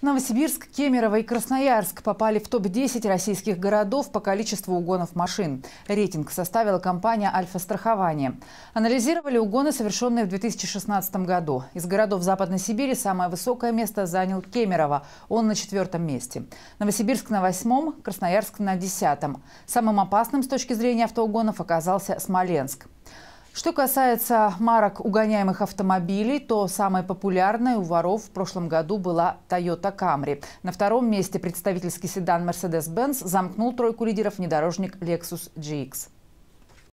Новосибирск, Кемерово и Красноярск попали в топ-10 российских городов по количеству угонов машин. Рейтинг составила компания «Альфа-страхование». Анализировали угоны, совершенные в 2016 году. Из городов Западной Сибири самое высокое место занял Кемерово. Он на четвертом месте. Новосибирск на восьмом, Красноярск на десятом. Самым опасным с точки зрения автоугонов оказался Смоленск. Что касается марок угоняемых автомобилей, то самой популярной у воров в прошлом году была Toyota Camry. На втором месте представительский седан Mercedes-Benz замкнул тройку лидеров внедорожник Lexus GX.